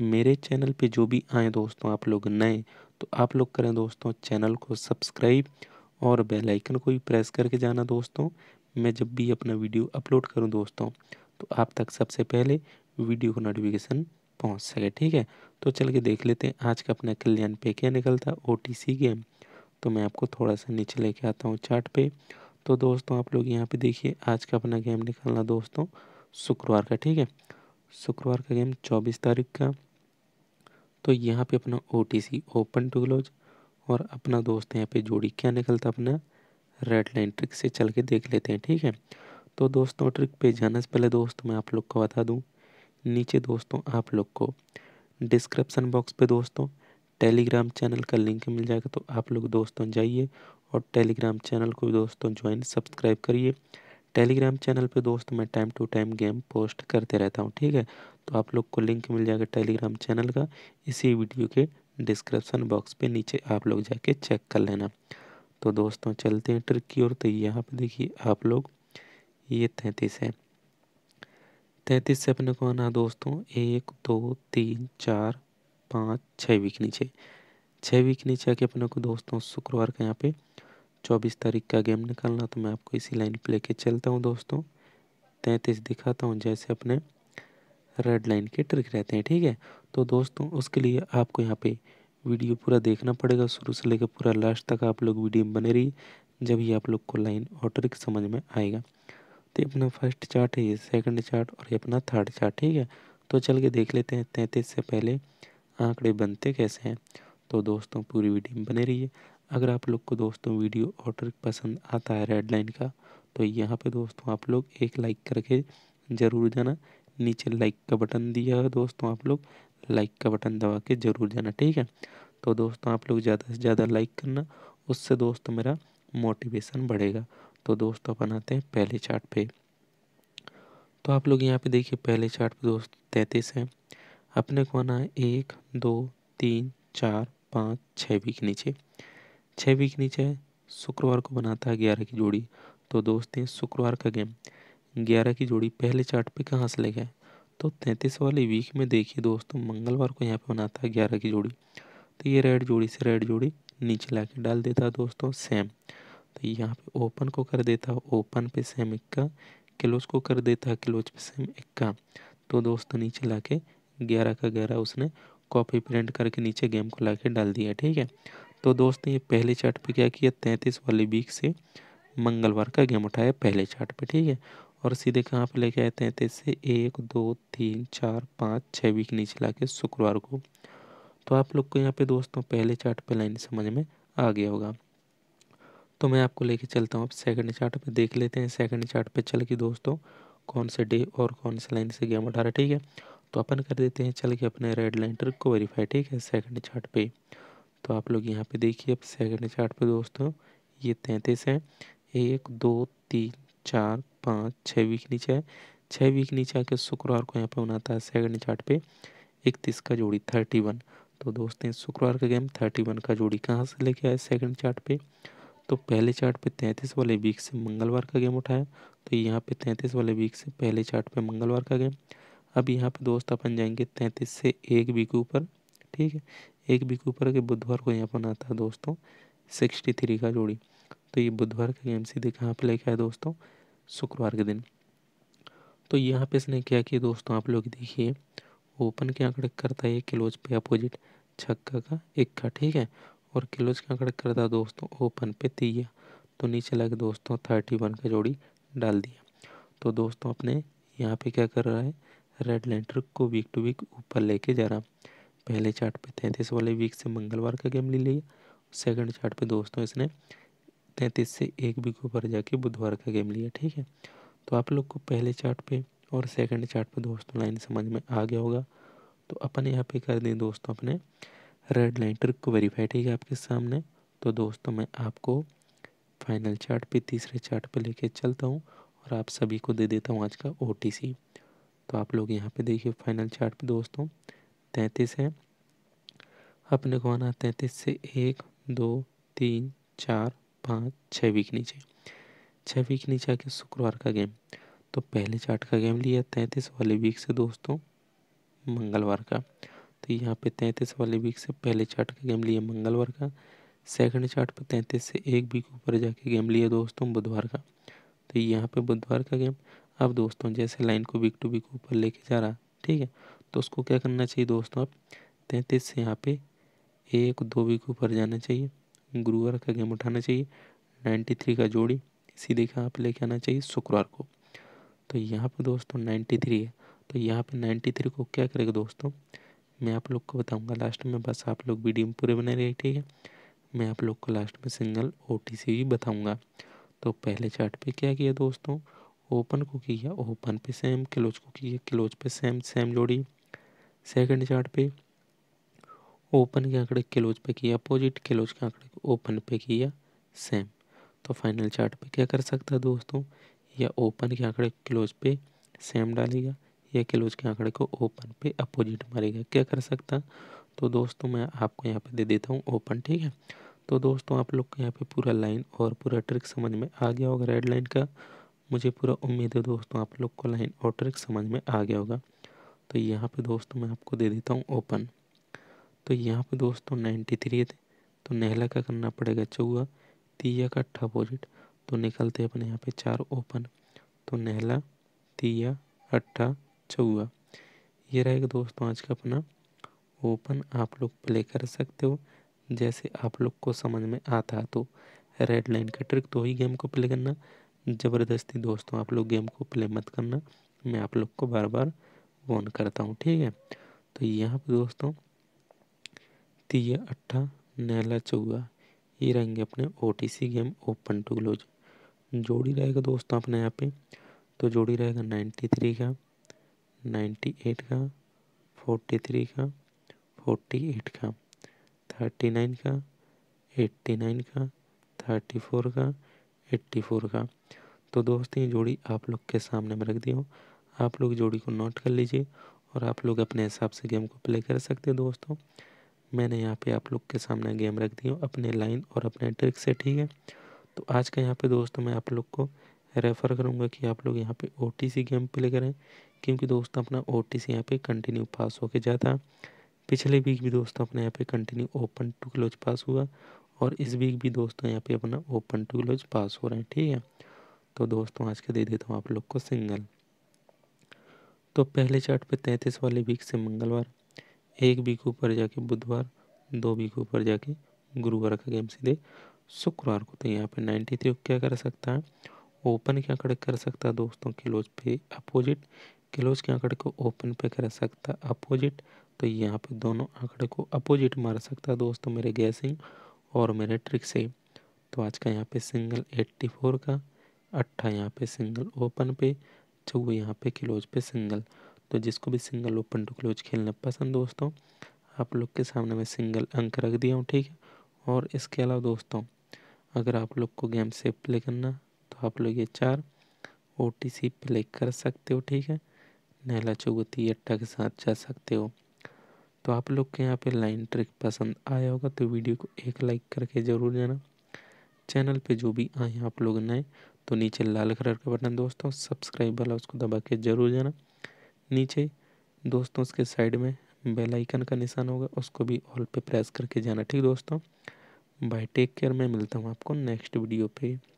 मेरे चैनल पे जो भी आए दोस्तों आप लोग नए तो आप लोग करें दोस्तों चैनल को सब्सक्राइब और बेल आइकन को भी प्रेस करके जाना दोस्तों मैं जब भी अपना वीडियो अपलोड करूं दोस्तों तो आप तक सबसे पहले वीडियो को नोटिफिकेशन पहुंच सके ठीक है तो चल के देख लेते हैं आज का अपना कल्याण पे क्या निकलता ओ टी सी गेम तो मैं आपको थोड़ा सा नीचे लेके आता हूँ चार्ट पे तो दोस्तों आप लोग यहाँ पे देखिए आज का अपना गेम निकालना दोस्तों शुक्रवार का ठीक है शुक्रवार का गेम चौबीस तारीख का तो यहाँ पे अपना O T C open to close और अपना दोस्त यहाँ पे जोड़ी क्या निकलता अपना रेड लाइन ट्रिक से चल के देख लेते हैं ठीक है तो दोस्तों ट्रिक पे जाने से पहले दोस्तों मैं आप लोग को बता दूँ नीचे दोस्तों आप लोग को डिस्क्रिप्सन बॉक्स पे दोस्तों टेलीग्राम चैनल का लिंक मिल जाएगा तो आप लोग दोस्तों जाइए और टेलीग्राम चैनल को दोस्तों ज्वाइन सब्सक्राइब करिए टेलीग्राम चैनल पे दोस्त मैं time to time game post करते रहता हूँ ठीक है तो आप लोग को लिंक मिल जाएगा टेलीग्राम चैनल का इसी वीडियो के डिस्क्रिप्शन बॉक्स पे नीचे आप लोग जाके चेक कर लेना तो दोस्तों चलते हैं ट्रिक की ओर तो यहाँ पर देखिए आप लोग ये तैंतीस है तैंतीस से अपने को आना दोस्तों एक दो तीन चार पाँच छः वीक नीचे छः वीक नीचे आके अपने को दोस्तों शुक्रवार का यहाँ पे चौबीस तारीख का गेम निकालना तो मैं आपको इसी लाइन पर लेके चलता हूँ दोस्तों तैंतीस दिखाता हूँ जैसे अपने रेड लाइन के ट्रिक रहते हैं ठीक है तो दोस्तों उसके लिए आपको यहाँ पे वीडियो पूरा देखना पड़ेगा शुरू से लेकर पूरा लास्ट तक आप लोग वीडियो बने रही जब ही आप लोग को लाइन और ट्रिक समझ में आएगा तो अपना फर्स्ट चार्ट है ये सेकंड चार्ट और ये अपना थर्ड चार्ट ठीक है तो चल के देख लेते हैं तैंतीस से पहले आंकड़े बनते कैसे हैं तो दोस्तों पूरी वीडियो में बने रही अगर आप लोग को दोस्तों वीडियो ट्रिक पसंद आता है रेड लाइन का तो यहाँ पे दोस्तों आप लोग एक लाइक करके ज़रूर जाना नीचे लाइक का बटन दिया है दोस्तों आप लोग लाइक का बटन दबा के ज़रूर जाना ठीक है तो दोस्तों आप लोग ज़्यादा से ज़्यादा लाइक करना उससे दोस्तों मेरा मोटिवेशन बढ़ेगा तो दोस्तों अपन आते हैं पहले चार्ट पे तो आप लोग यहाँ पे देखिए पहले चार्ट पे दोस्त तैंतीस हैं अपने को आना है एक दो तीन चार पाँच छः वीक नीचे छः वीक नीचे है शुक्रवार को बनाता है ग्यारह की जोड़ी तो दोस्त शुक्रवार का गेम ग्यारह की जोड़ी पहले चार्ट पे कहाँ से ले गए तो तैंतीस वाले वीक में देखिए दोस्तों मंगलवार को यहाँ पे बनाता है ग्यारह की जोड़ी तो ये रेड जोड़ी से रेड जोड़ी नीचे ला के डाल देता है दोस्तों सेम तो यहाँ पे ओपन को कर देता ओपन पे सेम इक्का क्लोज को कर देता क्लोज पे सेम इक्का तो दोस्तों नीचे ला के ग्यारह का ग्यारह उसने कॉपी प्रिंट करके नीचे गेम को ला के डाल दिया ठीक है तो दोस्त ने ये पहले चार्ट पे क्या किया तैंतीस वाले वीक से मंगलवार का गेम उठाया पहले चार्ट पे ठीक है और सीधे कहाँ पे लेके आए तैंतीस से एक दो तीन चार पाँच छः वीक नीचे ला के शुक्रवार को तो आप लोग को यहाँ पे दोस्तों पहले चार्ट पे लाइन समझ में आ गया होगा तो मैं आपको लेके चलता हूँ अब सेकंड चार्ट पे देख लेते हैं सेकंड चार्ट पे चल के दोस्तों कौन से डे और कौन से लाइन से गेम उठा रहा है ठीक है तो अपन कर देते हैं चल के अपने रेड लाइन ट्रिक को वेरीफाई ठीक है सेकंड चार्ट पे तो आप लोग यहाँ पे देखिए अब सेकंड चार्ट पे दोस्तों ये तैंतीस है एक दो तीन चार पाँच छः वीक नीचे है छः वीक नीचे आके शुक्रवार को यहाँ पे बनाता है सेकंड चार्ट पे इकतीस का जोड़ी थर्टी वन तो दोस्तों शुक्रवार का गेम थर्टी वन का जोड़ी कहाँ से लेके आए सेकंड चार्ट पे तो पहले चार्ट पे तैंतीस वाले वीक से मंगलवार का गेम उठाया तो यहाँ पे तैंतीस वाले वीक से पहले चार्ट पे मंगलवार का गेम अब यहाँ पे दोस्त अपन जाएंगे तैंतीस से एक वीक ऊपर ठीक है एक वीक ऊपर के बुधवार को यहाँ पर आता है दोस्तों सिक्सटी थ्री का जोड़ी तो ये बुधवार का एम सी कहाँ पर लेके आए दोस्तों शुक्रवार के दिन तो यहाँ पे इसने क्या किया दोस्तों आप लोग देखिए ओपन के आंकड़े करता है क्लोज पे अपोजिट छक्का का इक्का ठीक है और क्लोज के आंकड़े करता दोस्तों ओपन पे तीया तो नीचे लगे दोस्तों थर्टी वन का जोड़ी डाल दिया तो दोस्तों अपने यहाँ पे क्या कर रहा है रेड लेंटर को वीक टू वीक ऊपर लेके जा रहा पहले चार्ट पे तैंतीस वाले वीक से मंगलवार का गेम ले लिया सेकंड चार्ट पे दोस्तों इसने तैंतीस से एक वीक ऊपर जाके बुधवार का गेम लिया ठीक है तो आप लोग को पहले चार्ट पे और सेकंड चार्ट पे दोस्तों लाइन समझ में आ गया होगा तो अपन यहाँ पे कर दें दोस्तों अपने रेड लाइन ट्रिक को वेरीफाई ठीक है आपके सामने तो दोस्तों मैं आपको फाइनल चार्ट पे तीसरे चार्ट पे लेके चलता हूँ और आप सभी को दे देता हूँ आज का ओ तो आप लोग यहाँ पे देखिए फाइनल चार्ट पे दोस्तों तैंतीस है अपने को आना तैंतीस से एक दो तीन चार पाँच छः वीक नीचे छः वीक नीचे आके शुक्रवार का गेम तो पहले चार्ट का गेम लिया तैंतीस वाले वीक से दोस्तों मंगलवार का तो यहाँ पे तैंतीस वाले वीक से पहले चार्ट का गेम लिया मंगलवार का सेकंड चार्ट पे तैंतीस से एक वीक ऊपर जाके गेम लिया दोस्तों बुधवार का तो यहाँ पे बुधवार का गेम अब दोस्तों जैसे लाइन को वीक टू वीक ऊपर लेके जा रहा ठीक है तो उसको क्या करना चाहिए दोस्तों आप तैंतीस से यहाँ पे एक दो वीक के ऊपर जाना चाहिए गुरुवार का गेम उठाना चाहिए नाइन्टी थ्री का जोड़ी इसी देखा आप लेके आना चाहिए शुक्रवार को तो यहाँ पे दोस्तों नाइन्टी थ्री है तो यहाँ पे नाइन्टी थ्री को क्या करेगा दोस्तों मैं आप लोग को बताऊँगा लास्ट में बस आप लोग वीडियो में पूरे बने रहिए ठीक है मैं आप लोग को लास्ट में सिंगल ओ भी बताऊँगा तो पहले चार्ट पे क्या किया दोस्तों ओपन को किया ओपन पे सेम क्लोज को किया क्लोज पे सेम सेम जोड़ी सेकंड चार्ट पे ओपन के आंकड़े क्लोज पे किया अपोजिट क्लोज के आंकड़े ओपन पे किया सेम तो फाइनल चार्ट पे क्या कर सकता है दोस्तों या ओपन के आंकड़े क्लोज पे सेम डालेगा या क्लोज के आंकड़े को ओपन पे अपोजिट मारेगा क्या कर सकता तो दोस्तों मैं आपको यहाँ पे दे देता हूँ ओपन ठीक है तो दोस्तों आप लोग को यहाँ पे पूरा लाइन और पूरा ट्रिक समझ में आ गया होगा रेड लाइन का मुझे पूरा उम्मीद है दोस्तों आप लोग को लाइन और ट्रिक समझ में आ गया होगा तो यहाँ पे दोस्तों मैं आपको दे देता हूँ ओपन तो यहाँ पे दोस्तों नाइन्टी थ्री थे तो नेहला का करना पड़ेगा चौवा तिया का अट्ठा अपोजिट तो निकलते अपने यहाँ पे चार ओपन तो नेहला तिया अट्ठा चौवा ये रहेगा दोस्तों आज का अपना ओपन आप लोग प्ले कर सकते हो जैसे आप लोग को समझ में आता तो रेड लाइन का ट्रिक तो ही गेम को प्ले करना ज़बरदस्ती दोस्तों आप लोग गेम को प्ले मत करना मैं आप लोग को बार बार ऑन करता हूँ ठीक है तो यहाँ पे दोस्तों तीया अट्ठा नैला चौगा ये रहेंगे अपने O game open to close जोड़ी रहेगा दोस्तों अपने यहाँ पे तो जोड़ी रहेगा नाइन्टी थ्री का नाइन्टी एट का फोर्टी थ्री का फोर्टी एट का थर्टी नाइन का एट्टी नाइन का थर्टी फोर का एट्टी फोर का तो दोस्त ये जोड़ी आप लोग के सामने में रख हूँ आप लोग जोड़ी को नोट कर लीजिए और आप लोग अपने हिसाब से गेम को प्ले कर सकते हैं दोस्तों मैंने यहाँ पे आप लोग के सामने गेम रख दी हूँ अपने लाइन और अपने ट्रिक से ठीक है तो आज का यहाँ पे दोस्तों मैं आप लोग को रेफ़र करूँगा कि आप लोग यहाँ पे ओ गेम प्ले करें क्योंकि दोस्तों अपना ओ टी सी यहाँ पर कंटिन्यू पास होके जाता पिछले वीक भी दोस्तों अपने यहाँ पे continue open to close pass हुआ और इस वीक भी दोस्तों यहाँ पे अपना ओपन टू क्लोज पास हो रहे हैं ठीक है तो दोस्तों आज के दे देता हूँ आप लोग को सिंगल तो पहले चार्ट पे तैंतीस वाले वीक से मंगलवार एक वीक ऊपर जाके बुधवार दो वीक ऊपर जाके गुरुवार का गेम सीधे शुक्रवार को तो यहाँ पे नाइन्टी थ्री क्या कर सकता है ओपन क्या आंकड़े कर सकता है दोस्तों क्लोज पे अपोजिट क्लोज के आंकड़े को ओपन पे कर सकता अपोजिट तो यहाँ पे दोनों आंकड़े को अपोजिट मार सकता है दोस्तों मेरे गैसिंग और मेरे ट्रिक से तो आज का यहाँ पे सिंगल एट्टी फोर का अट्ठा यहाँ पे सिंगल ओपन पे जो वो यहाँ पे क्लोज पे सिंगल तो जिसको भी सिंगल ओपन टू क्लोज खेलना पसंद दोस्तों आप लोग के सामने मैं सिंगल अंक रख दिया हूँ ठीक है और इसके अलावा दोस्तों अगर आप लोग को गेम से प्ले करना तो आप लोग ये चार ओ प्ले कर सकते हो ठीक है नहला चौगती अट्टा के साथ जा सकते हो तो आप लोग के यहाँ पे लाइन ट्रिक पसंद आया होगा तो वीडियो को एक लाइक करके ज़रूर जाना चैनल पे जो भी आए आप लोग नए तो नीचे लाल कलर का बटन दोस्तों सब्सक्राइब वाला उसको दबा के जरूर जाना नीचे दोस्तों उसके साइड में बेल आइकन का निशान होगा उसको भी ऑल पे प्रेस करके जाना ठीक दोस्तों बाय टेक केयर मैं मिलता हूँ आपको नेक्स्ट वीडियो पे